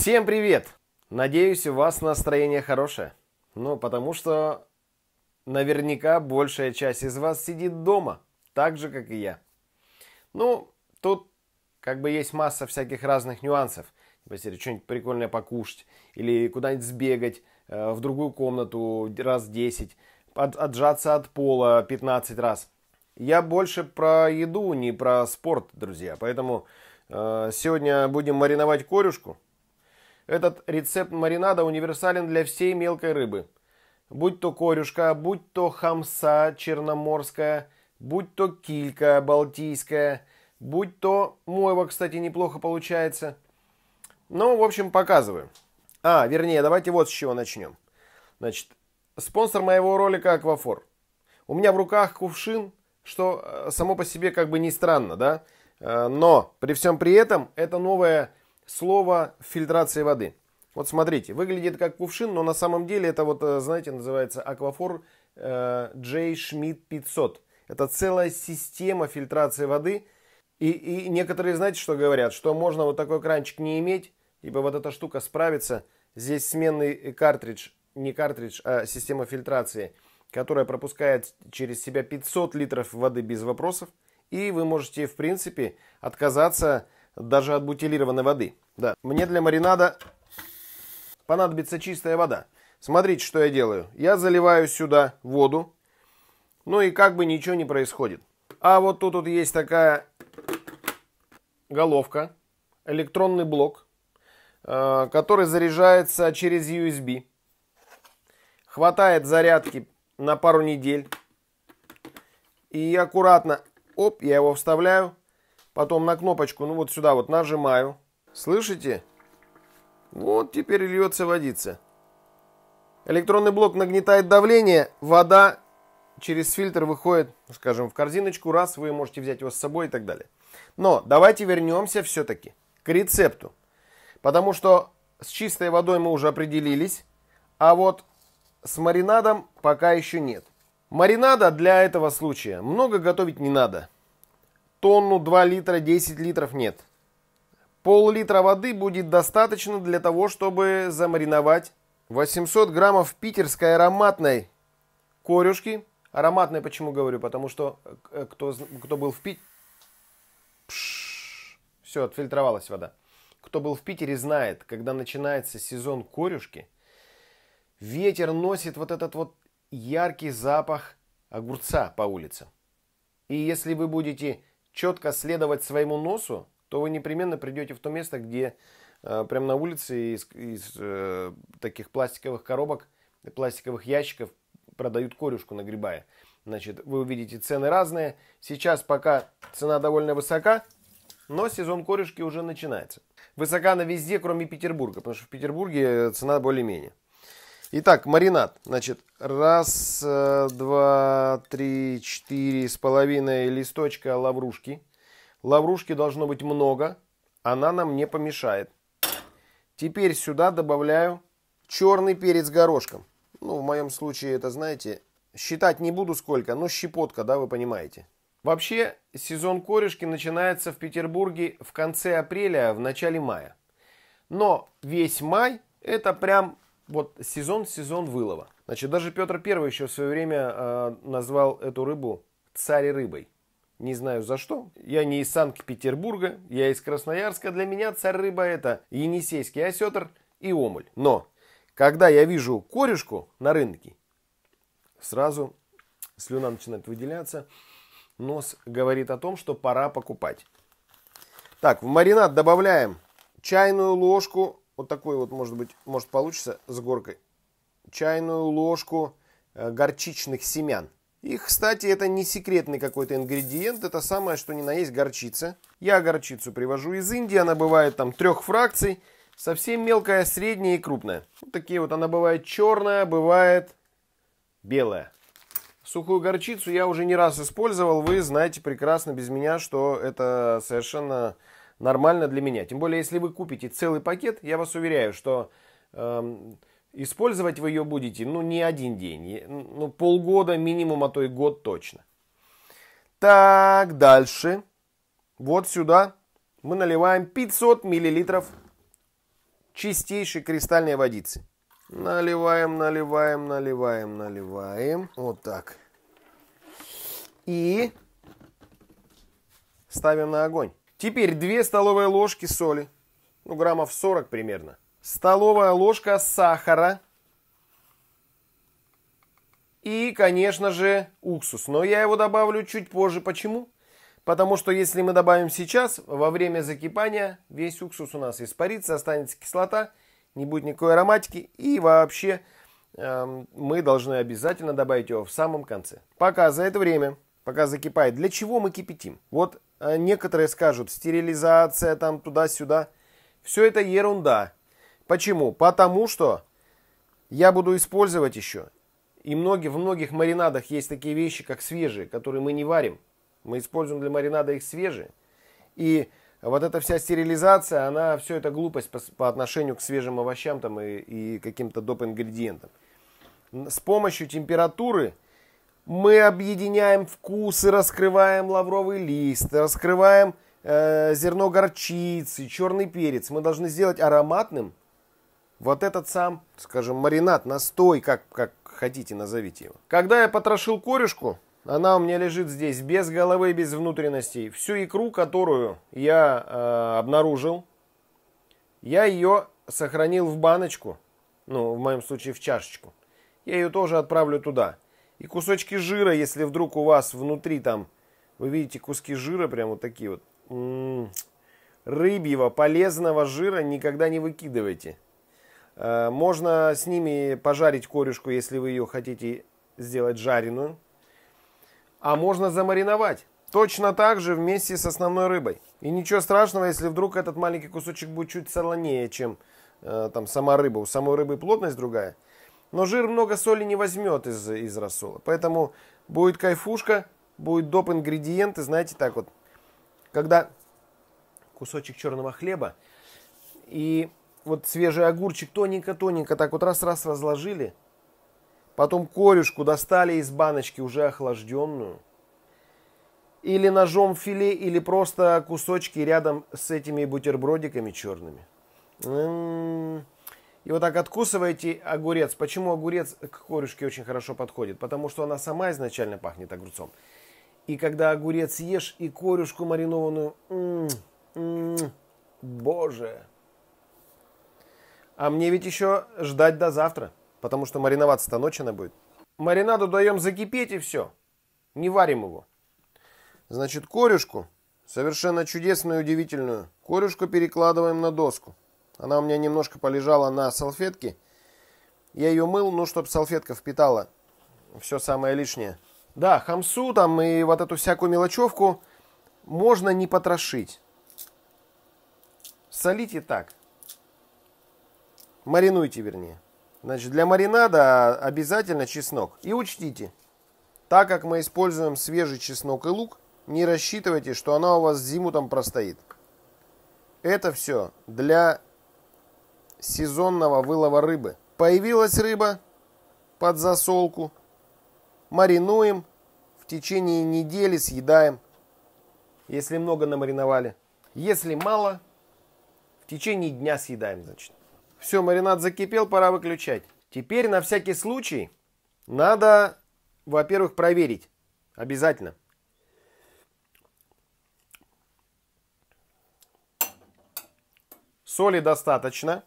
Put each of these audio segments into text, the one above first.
Всем привет! Надеюсь, у вас настроение хорошее. Ну, потому что наверняка большая часть из вас сидит дома, так же, как и я. Ну, тут как бы есть масса всяких разных нюансов. Если что-нибудь прикольное покушать или куда-нибудь сбегать э, в другую комнату раз 10, от, отжаться от пола 15 раз. Я больше про еду, не про спорт, друзья. Поэтому э, сегодня будем мариновать корюшку – этот рецепт маринада универсален для всей мелкой рыбы. Будь то корюшка, будь то хамса черноморская, будь то килька балтийская, будь то мойва, кстати, неплохо получается. Ну, в общем, показываю. А, вернее, давайте вот с чего начнем. Значит, спонсор моего ролика Аквафор. У меня в руках кувшин, что э, само по себе как бы не странно, да? Э, но при всем при этом это новая слово фильтрации воды. Вот смотрите, выглядит как кувшин, но на самом деле это вот, э, знаете, называется аквафор J. Schmidt 500. Это целая система фильтрации воды. И, и некоторые, знаете, что говорят? Что можно вот такой кранчик не иметь, ибо вот эта штука справится. Здесь сменный картридж, не картридж, а система фильтрации, которая пропускает через себя 500 литров воды без вопросов. И вы можете, в принципе, отказаться даже от бутилированной воды. Да. Мне для маринада понадобится чистая вода. Смотрите, что я делаю. Я заливаю сюда воду, ну и как бы ничего не происходит. А вот тут вот есть такая головка, электронный блок, э, который заряжается через USB. Хватает зарядки на пару недель. И аккуратно, оп, я его вставляю Потом на кнопочку, ну вот сюда вот нажимаю. Слышите? Вот теперь льется водица. Электронный блок нагнетает давление, вода через фильтр выходит, скажем, в корзиночку, раз вы можете взять его с собой и так далее. Но давайте вернемся все-таки к рецепту. Потому что с чистой водой мы уже определились, а вот с маринадом пока еще нет. Маринада для этого случая много готовить не надо тонну, 2 литра, 10 литров нет. Пол-литра воды будет достаточно для того, чтобы замариновать 800 граммов питерской ароматной корюшки. Ароматной почему говорю? Потому что э, кто, кто был в Питере... Все, отфильтровалась вода. Кто был в Питере, знает, когда начинается сезон корюшки, ветер носит вот этот вот яркий запах огурца по улице. И если вы будете четко следовать своему носу, то вы непременно придете в то место, где э, прямо на улице из, из э, таких пластиковых коробок, пластиковых ящиков продают корюшку на грибае. Значит, вы увидите цены разные. Сейчас пока цена довольно высока, но сезон корюшки уже начинается. Высока она везде, кроме Петербурга, потому что в Петербурге э, цена более-менее. Итак, маринад. Значит, раз, э, два, три, четыре с половиной листочка лаврушки. Лаврушки должно быть много, она нам не помешает. Теперь сюда добавляю черный перец горошком. Ну, в моем случае это, знаете, считать не буду сколько, но щепотка, да, вы понимаете. Вообще, сезон корешки начинается в Петербурге в конце апреля, в начале мая. Но весь май это прям вот сезон сезон вылова. Значит, даже Петр Первый еще в свое время э, назвал эту рыбу царь рыбой. Не знаю за что. Я не из Санкт-Петербурга, я из Красноярска. Для меня царь рыба это енисейский осетр и омуль. Но когда я вижу корешку на рынке, сразу слюна начинает выделяться. Нос говорит о том, что пора покупать. Так, в маринад добавляем чайную ложку вот такой вот, может быть, может получится с горкой, чайную ложку э, горчичных семян. Их, кстати, это не секретный какой-то ингредиент, это самое, что ни на есть горчица. Я горчицу привожу из Индии, она бывает там трех фракций, совсем мелкая, средняя и крупная. Вот такие вот, она бывает черная, бывает белая. Сухую горчицу я уже не раз использовал, вы знаете прекрасно без меня, что это совершенно нормально для меня. Тем более, если вы купите целый пакет, я вас уверяю, что э, использовать вы ее будете, ну, не один день, ну, полгода минимум, а то и год точно. Так, дальше. Вот сюда мы наливаем 500 миллилитров чистейшей кристальной водицы. Наливаем, наливаем, наливаем, наливаем. Вот так. И ставим на огонь. Теперь 2 столовые ложки соли, ну граммов 40 примерно. Столовая ложка сахара. И, конечно же, уксус. Но я его добавлю чуть позже. Почему? Потому что если мы добавим сейчас, во время закипания весь уксус у нас испарится, останется кислота, не будет никакой ароматики. И вообще э, мы должны обязательно добавить его в самом конце. Пока за это время, пока закипает. Для чего мы кипятим? Вот Э, некоторые скажут, стерилизация там туда-сюда. Все это ерунда. Почему? Потому что я буду использовать еще. И многие, в многих маринадах есть такие вещи, как свежие, которые мы не варим. Мы используем для маринада их свежие. И вот эта вся стерилизация, она все это глупость по, по отношению к свежим овощам там, и, и каким-то доп. ингредиентам. С помощью температуры мы объединяем вкусы, раскрываем лавровый лист, раскрываем э, зерно горчицы, черный перец. Мы должны сделать ароматным вот этот сам, скажем, маринад, настой, как, как хотите, назовите его. Когда я потрошил корешку, она у меня лежит здесь без головы, без внутренностей. Всю икру, которую я э, обнаружил, я ее сохранил в баночку, ну, в моем случае в чашечку. Я ее тоже отправлю туда. И кусочки жира, если вдруг у вас внутри там, вы видите куски жира, прям вот такие вот. М м-м, -м -м. Рыбьего, полезного жира никогда не выкидывайте. Э -э можно с ними пожарить корюшку, если вы ее хотите сделать жареную. А можно замариновать. Точно так же вместе с основной рыбой. И ничего страшного, если вдруг этот маленький кусочек будет чуть солонее, чем э, там сама рыба. У самой рыбы плотность другая – но жир много соли не возьмет из, из рассола. Поэтому будет кайфушка, будет доп. ингредиенты. Знаете, так вот, когда кусочек черного хлеба и вот свежий огурчик тоненько-тоненько так вот раз-раз разложили, потом корюшку достали из баночки уже охлажденную, или ножом филе, или просто кусочки рядом с этими бутербродиками черными. М -м -м. И вот так откусываете огурец. Почему огурец к корюшке очень хорошо подходит? Потому что она сама изначально пахнет огурцом. И когда огурец ешь и корюшку маринованную, м м-м, -м -м, боже. А мне ведь еще ждать до завтра, потому что мариноваться-то ночь она будет. Маринаду даем закипеть и все. Не варим его. Значит, корюшку, совершенно чудесную и удивительную, корюшку перекладываем на доску. Она у меня немножко полежала на салфетке. Я ее мыл, ну, чтобы салфетка впитала все самое лишнее. Да, хамсу там и вот эту всякую мелочевку можно не потрошить. Солите так. Маринуйте, вернее. Значит, для маринада обязательно чеснок. И учтите, так как мы используем свежий чеснок и лук, не рассчитывайте, что она у вас зиму там простоит. Это все для сезонного вылова рыбы. Появилась рыба под засолку, маринуем, в течение недели съедаем, если много намариновали. Если мало, в течение дня съедаем, значит. Все, маринад закипел, пора выключать. Теперь на всякий случай надо, во-первых, проверить. Обязательно. Соли достаточно.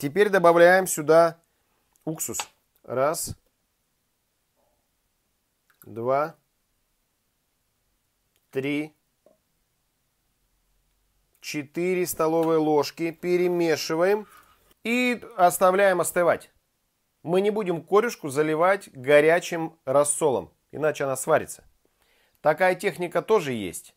Теперь добавляем сюда уксус. Раз, два, три, четыре столовые ложки. Перемешиваем и оставляем остывать. Мы не будем корюшку заливать горячим рассолом, иначе она сварится. Такая техника тоже есть.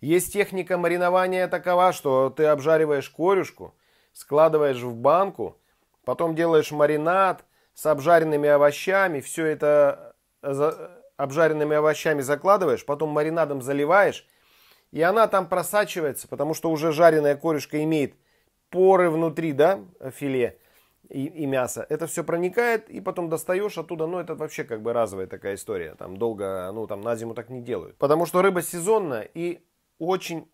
Есть техника маринования такова, что ты обжариваешь корюшку – складываешь в банку, потом делаешь маринад с обжаренными овощами, все это э, за, э, обжаренными овощами закладываешь, потом маринадом заливаешь, и она там просачивается, потому что уже жареная корешка имеет поры внутри, да, филе и, и мясо. Это все проникает, и потом достаешь оттуда, ну, это вообще как бы разовая такая история. Там долго, ну, там на зиму так не делают. Потому что рыба сезонная и очень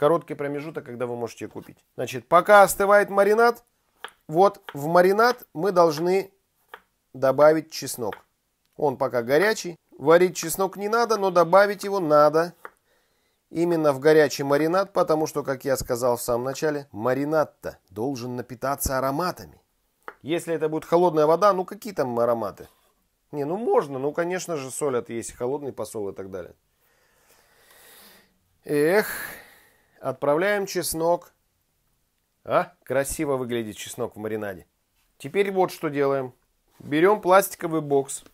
короткий промежуток, когда вы можете ее купить. Значит, пока остывает маринад, вот в маринад мы должны добавить чеснок. Он пока горячий. Варить чеснок не надо, но добавить его надо. Именно в горячий маринад, потому что, как я сказал в самом начале, маринад-то должен напитаться ароматами. Если это будет холодная вода, ну какие там ароматы? Не, ну можно, ну конечно же соль отъесть, холодный посол и так далее. Эх, Отправляем чеснок. А, красиво выглядит чеснок в маринаде. Теперь вот что делаем. Берем пластиковый бокс.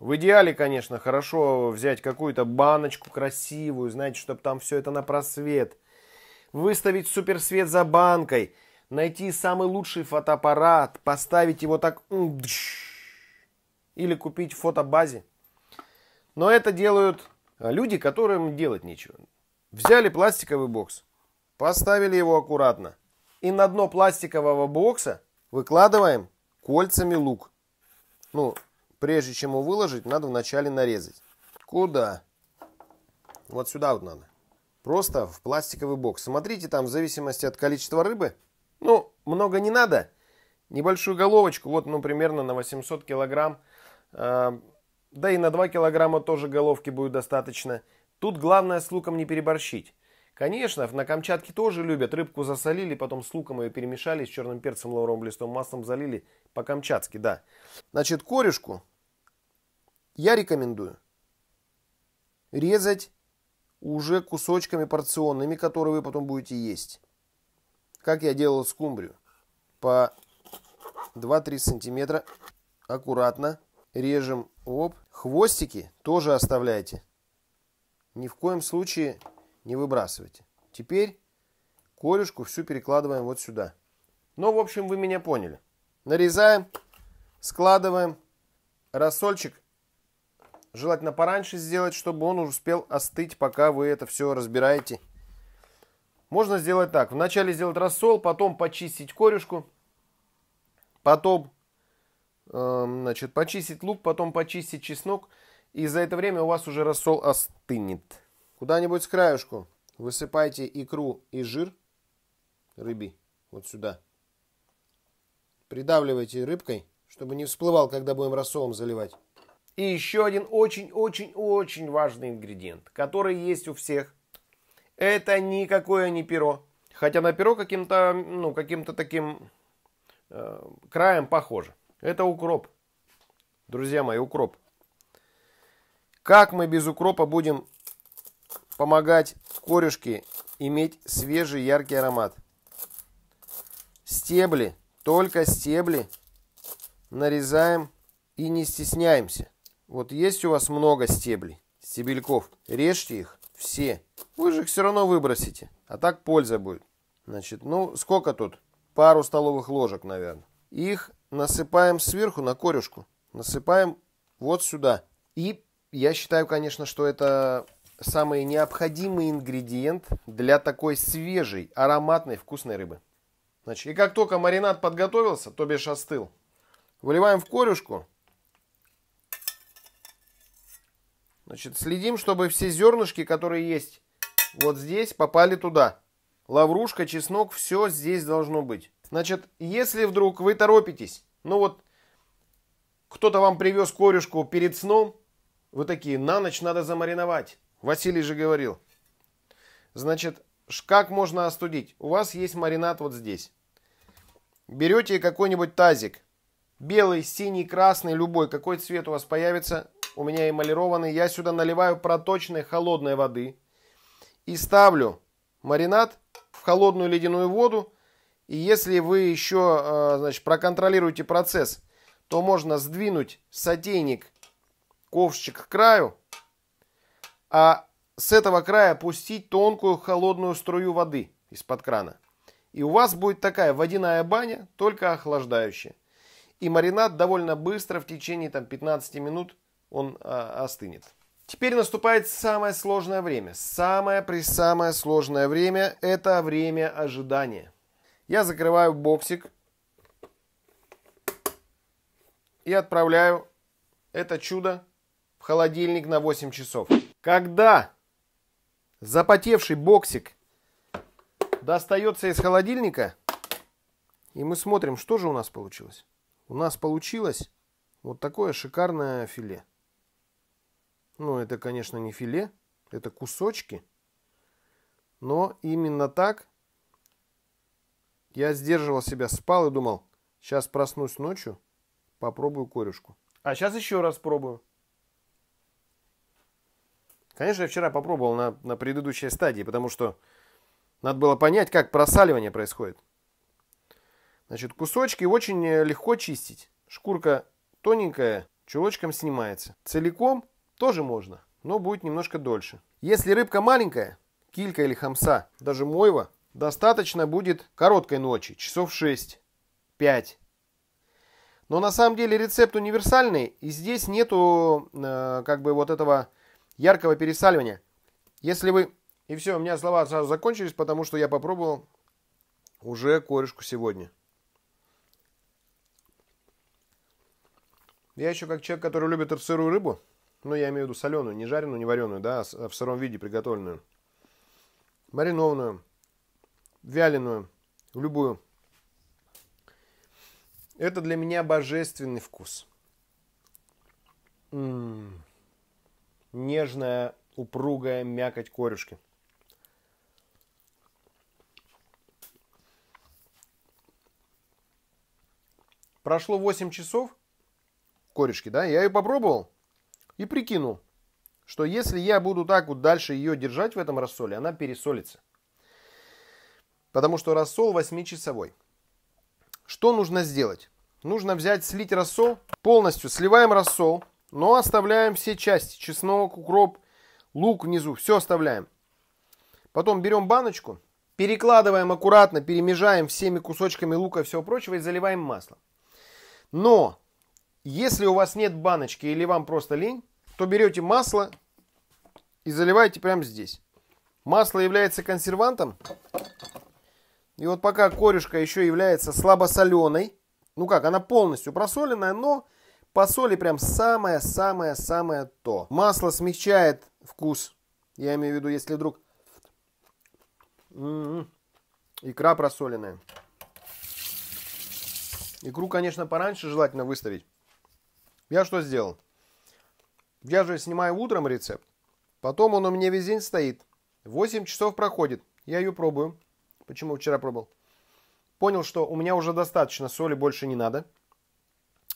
В идеале, конечно, хорошо взять какую-то баночку красивую, знаете, чтобы там все это на просвет. Выставить суперсвет за банкой, найти самый лучший фотоаппарат, поставить его так... Или купить в фотобазе. Но это делают люди, которым делать нечего. Взяли пластиковый бокс, поставили его аккуратно. И на дно пластикового бокса выкладываем кольцами лук. Ну, прежде чем его выложить, надо вначале нарезать. Куда? Вот сюда вот надо. Просто в пластиковый бокс. Смотрите, там в зависимости от количества рыбы. Ну, много не надо. Небольшую головочку, вот, ну, примерно на 800 килограмм. Э, да и на 2 килограмма тоже головки будет достаточно. Тут главное с луком не переборщить. Конечно, на Камчатке тоже любят. Рыбку засолили, потом с луком ее перемешали, с черным перцем, лавровым листом, маслом залили. По-камчатски, да. Значит, корешку я рекомендую резать уже кусочками порционными, которые вы потом будете есть. Как я делал скумбрию. По 2-3 сантиметра аккуратно режем. Оп. Хвостики тоже оставляйте ни в коем случае не выбрасывайте. Теперь колюшку всю перекладываем вот сюда. Ну, в общем, вы меня поняли. Нарезаем, складываем. Рассольчик желательно пораньше сделать, чтобы он успел остыть, пока вы это все разбираете. Можно сделать так. Вначале сделать рассол, потом почистить корюшку, потом э, значит, почистить лук, потом почистить чеснок – и за это время у вас уже рассол остынет. Куда-нибудь с краешку высыпайте икру и жир рыбий вот сюда. Придавливайте рыбкой, чтобы не всплывал, когда будем рассолом заливать. И еще один очень-очень-очень важный ингредиент, который есть у всех. Это никакое не перо. Хотя на перо каким-то, ну, каким-то таким э, краем похоже. Это укроп. Друзья мои, укроп. Как мы без укропа будем помогать корешке иметь свежий яркий аромат? Стебли, только стебли нарезаем и не стесняемся. Вот есть у вас много стеблей, стебельков, режьте их все. Вы же их все равно выбросите, а так польза будет. Значит, ну сколько тут? Пару столовых ложек, наверное. Их насыпаем сверху на корюшку, насыпаем вот сюда и я считаю, конечно, что это самый необходимый ингредиент для такой свежей, ароматной, вкусной рыбы. Значит, и как только маринад подготовился, то бишь остыл, выливаем в корюшку. Значит, следим, чтобы все зернышки, которые есть вот здесь, попали туда. Лаврушка, чеснок, все здесь должно быть. Значит, если вдруг вы торопитесь, ну вот кто-то вам привез корюшку перед сном, вы такие, на ночь надо замариновать. Василий же говорил. Значит, как можно остудить? У вас есть маринад вот здесь. Берете какой-нибудь тазик. Белый, синий, красный, любой. Какой цвет у вас появится? У меня эмалированный. Я сюда наливаю проточной холодной воды. И ставлю маринад в холодную ледяную воду. И если вы еще э, значит, проконтролируете процесс, то можно сдвинуть сотейник ковшчик к краю, а с этого края пустить тонкую холодную струю воды из-под крана. И у вас будет такая водяная баня, только охлаждающая. И маринад довольно быстро, в течение там, 15 минут, он а, остынет. Теперь наступает самое сложное время. Самое при самое сложное время – это время ожидания. Я закрываю боксик и отправляю это чудо холодильник на 8 часов. Когда запотевший боксик достается из холодильника, и мы смотрим, что же у нас получилось. У нас получилось вот такое шикарное филе. Ну, это, конечно, не филе, это кусочки. Но именно так я сдерживал себя, спал и думал, сейчас проснусь ночью, попробую корюшку. А сейчас еще раз пробую. Конечно, я вчера попробовал на, на предыдущей стадии, потому что надо было понять, как просаливание происходит. Значит, кусочки очень э, легко чистить. Шкурка тоненькая, чулочком снимается. Целиком тоже можно, но будет немножко дольше. Если рыбка маленькая, килька или хамса, даже мойва, достаточно будет короткой ночи, часов 6, 5. Но на самом деле рецепт универсальный, и здесь нету э, как бы вот этого яркого пересаливания. Если вы... И все, у меня слова сразу закончились, потому что я попробовал уже корешку сегодня. Я еще как человек, который любит сырую рыбу, ну, я имею в виду соленую, не жареную, не вареную, да, а в сыром виде приготовленную, маринованную, вяленую, любую. Это для меня божественный вкус. М-м-м нежная, упругая мякоть корюшки. Прошло 8 часов корешки, да, я ее попробовал и прикинул, что если я буду так вот дальше ее держать в этом рассоле, она пересолится. Потому что рассол 8-часовой. Что нужно сделать? Нужно взять, слить рассол полностью. Сливаем рассол но оставляем все части. Чеснок, укроп, лук внизу. Все оставляем. Потом берем баночку, перекладываем аккуратно, перемежаем всеми кусочками лука и всего прочего и заливаем маслом. Но если у вас нет баночки или вам просто лень, то берете масло и заливаете прямо здесь. Масло является консервантом. И вот пока корюшка еще является слабосоленой, ну как, она полностью просоленная, но по соли прям самое-самое-самое то. Масло смягчает вкус. Я имею в виду, если вдруг... М -м -м. Икра просоленная. Икру, конечно, пораньше желательно выставить. Я что сделал? Я же снимаю утром рецепт. Потом он у меня весь день стоит. 8 часов проходит. Я ее пробую. Почему вчера пробовал? Понял, что у меня уже достаточно соли, больше не надо.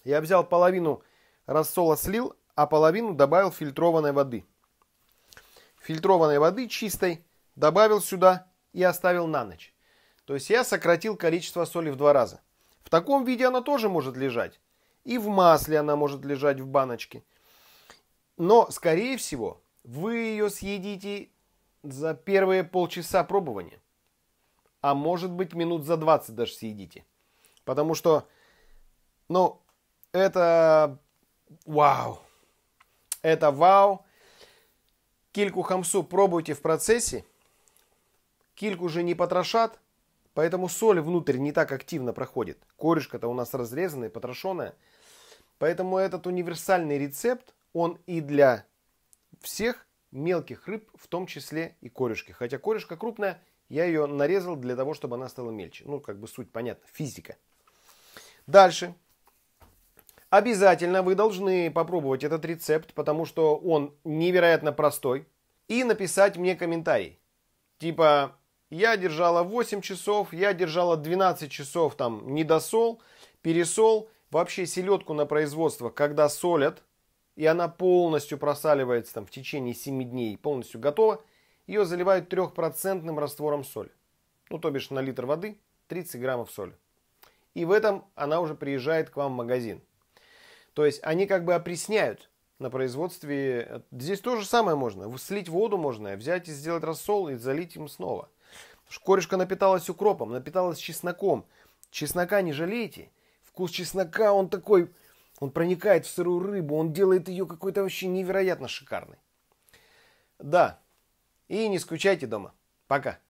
Я взял половину рассола слил, а половину добавил фильтрованной воды. Фильтрованной воды чистой добавил сюда и оставил на ночь. То есть я сократил количество соли в два раза. В таком виде она тоже может лежать. И в масле она может лежать в баночке. Но, скорее всего, вы ее съедите за первые полчаса пробования. А может быть минут за 20 даже съедите. Потому что, ну, это вау. Это вау. Кильку хамсу пробуйте в процессе. Кильку же не потрошат, поэтому соль внутрь не так активно проходит. Корешка-то у нас разрезанная, потрошенная. Поэтому этот универсальный рецепт, он и для всех мелких рыб, в том числе и корешки. Хотя корешка крупная, я ее нарезал для того, чтобы она стала мельче. Ну, как бы суть понятна, физика. Дальше Обязательно вы должны попробовать этот рецепт, потому что он невероятно простой. И написать мне комментарий. Типа, я держала 8 часов, я держала 12 часов, там, недосол, пересол. Вообще селедку на производство, когда солят, и она полностью просаливается там в течение 7 дней, полностью готова, ее заливают трехпроцентным раствором соли. Ну, то бишь на литр воды 30 граммов соли. И в этом она уже приезжает к вам в магазин. То есть они как бы опресняют на производстве. Здесь то же самое можно. Слить воду можно, взять и сделать рассол и залить им снова. Корешка напиталась укропом, напиталась чесноком. Чеснока не жалейте. Вкус чеснока, он такой, он проникает в сырую рыбу, он делает ее какой-то вообще невероятно шикарной. Да, и не скучайте дома. Пока.